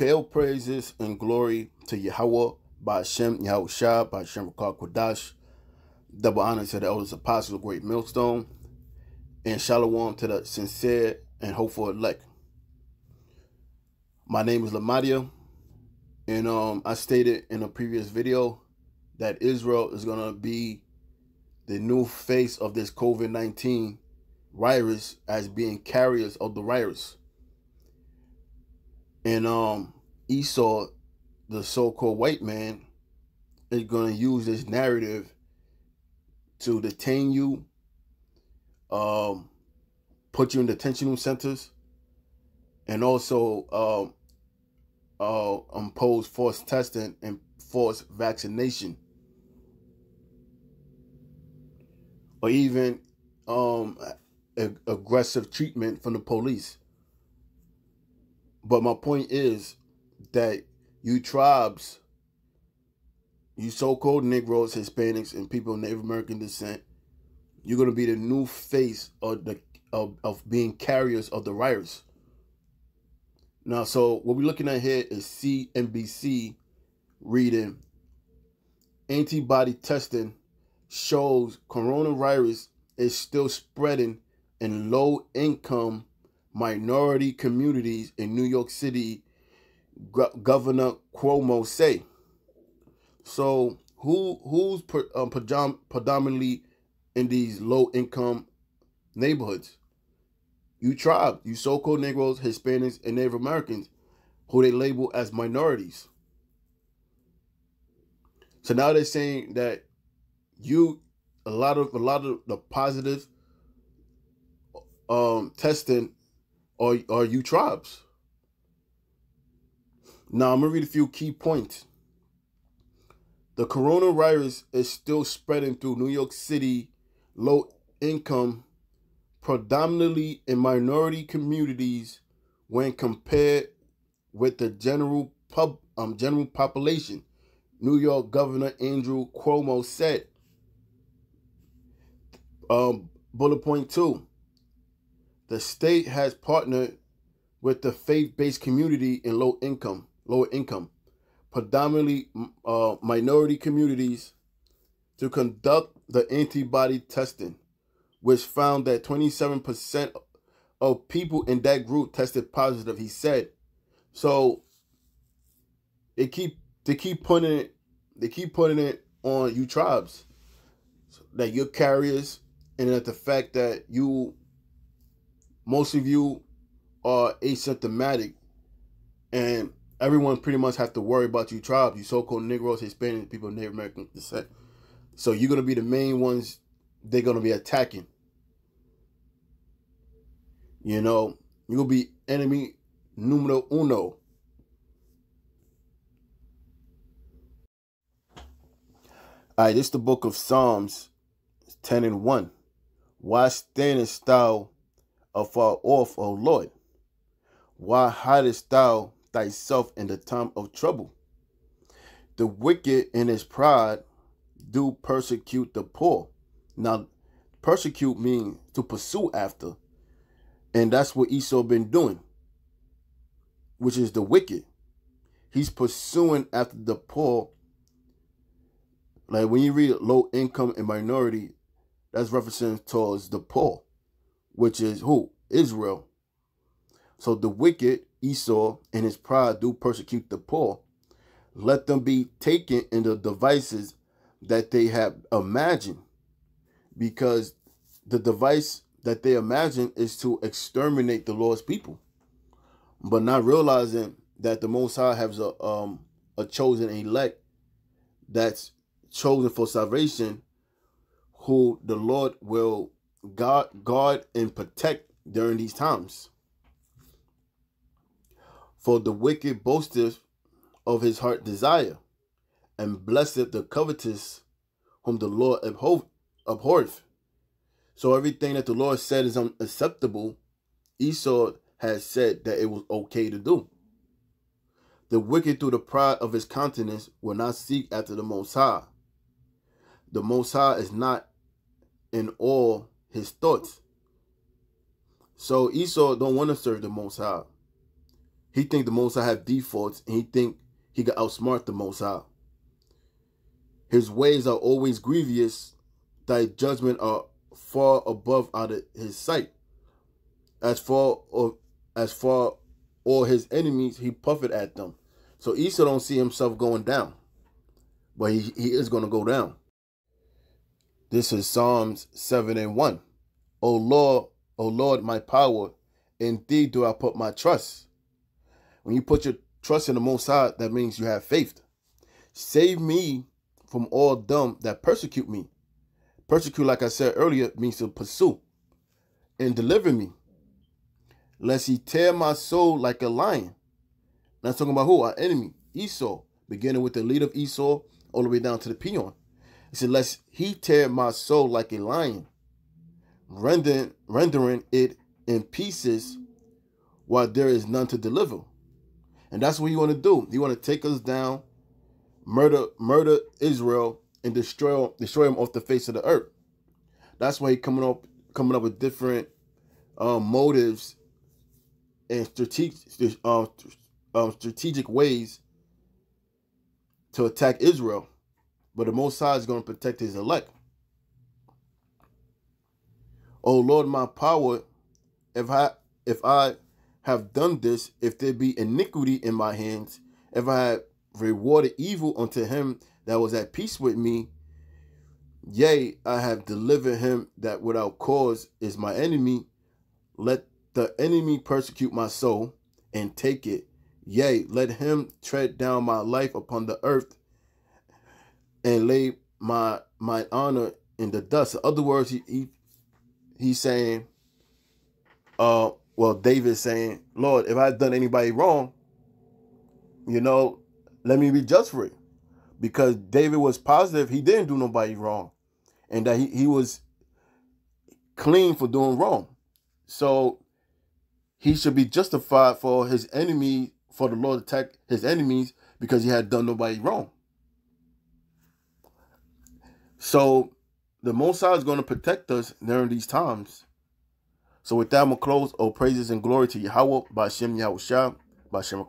hail praises and glory to Yahweh, Ba'ashem, Yahushua, Ba'ashem Rakal Kodash. Double honor to the elders of great millstone. And shalom to the sincere and hopeful elect. My name is Lamadia. And um, I stated in a previous video that Israel is going to be the new face of this COVID-19 virus as being carriers of the virus. And um, Esau, the so-called white man, is going to use this narrative to detain you, um, put you in detention centers, and also um, uh, impose forced testing and forced vaccination. Or even um, aggressive treatment from the police. But my point is that you tribes, you so called Negroes, Hispanics, and people of Native American descent, you're going to be the new face of the of, of being carriers of the virus. Now, so what we're looking at here is CNBC reading antibody testing shows coronavirus is still spreading in low income minority communities in New York City, Governor Cuomo say. So who who's um, predominantly in these low income neighborhoods? You tribes, you so-called Negroes, Hispanics, and Native Americans, who they label as minorities. So now they're saying that you a lot of a lot of the positive um testing are, are you tribes? Now, I'm going to read a few key points. The coronavirus is still spreading through New York City, low income, predominantly in minority communities when compared with the general pub um, general population. New York Governor Andrew Cuomo said. Um, bullet point two the state has partnered with the faith-based community in low income, lower income, predominantly uh, minority communities to conduct the antibody testing, which found that 27% of people in that group tested positive, he said. So they keep they keep putting it they keep putting it on you tribes that you're carriers and that the fact that you most of you are asymptomatic and everyone pretty much have to worry about you tribes, you so-called Negroes, Hispanic people of Native American descent. So you're gonna be the main ones they're gonna be attacking. You know, you'll be enemy numero uno. Alright, this is the book of Psalms 10 and 1. Why standest thou? afar off, O Lord? Why hidest thou thyself in the time of trouble? The wicked in his pride do persecute the poor. Now, persecute means to pursue after. And that's what Esau been doing, which is the wicked. He's pursuing after the poor. Like when you read low income and minority, that's referencing towards the poor which is who? Israel. So the wicked, Esau, and his pride do persecute the poor. Let them be taken in the devices that they have imagined, because the device that they imagine is to exterminate the Lord's people, but not realizing that the Most High has a um a chosen elect that's chosen for salvation, who the Lord will God, guard and protect during these times. For the wicked boasteth of his heart desire, and blesseth the covetous whom the Lord abhor- abhorreth. So everything that the Lord said is unacceptable, Esau has said that it was okay to do. The wicked through the pride of his countenance will not seek after the Most High. The Most High is not in all his thoughts. So Esau don't want to serve the Most High. He think the Most High have defaults, and he think he can outsmart the Most High. His ways are always grievous, thy judgment are far above out of his sight. As far as far all his enemies, he puffed at them. So Esau don't see himself going down. But he, he is going to go down. This is Psalms 7 and 1. O Lord, O Lord, my power, in thee do I put my trust. When you put your trust in the Most High, that means you have faith. Save me from all them that persecute me. Persecute, like I said earlier, means to pursue. And deliver me, lest he tear my soul like a lion. Now, talking about who? Our enemy, Esau, beginning with the lead of Esau all the way down to the peon. He said, Lest he tear my soul like a lion, rendering, rendering it in pieces while there is none to deliver. And that's what you want to do. You want to take us down, murder, murder Israel, and destroy destroy them off the face of the earth. That's why he coming up coming up with different uh, motives and strategic uh, uh, strategic ways to attack Israel. But the Most High is going to protect his elect. O oh, Lord, my power, if I if I have done this, if there be iniquity in my hands, if I have rewarded evil unto him that was at peace with me, yea, I have delivered him that without cause is my enemy. Let the enemy persecute my soul and take it. Yea, let him tread down my life upon the earth and lay my my honor in the dust. In other words, he, he he's saying, uh, well, David's saying, Lord, if I've done anybody wrong, you know, let me be judged for it. Because David was positive he didn't do nobody wrong. And that he, he was clean for doing wrong. So he should be justified for his enemy, for the Lord to attack his enemies because he had done nobody wrong. So the Most High is going to protect us during these times. So with that, I'm going to close. Oh, praises and glory to Yahweh, by Shem Yahushua, by Shem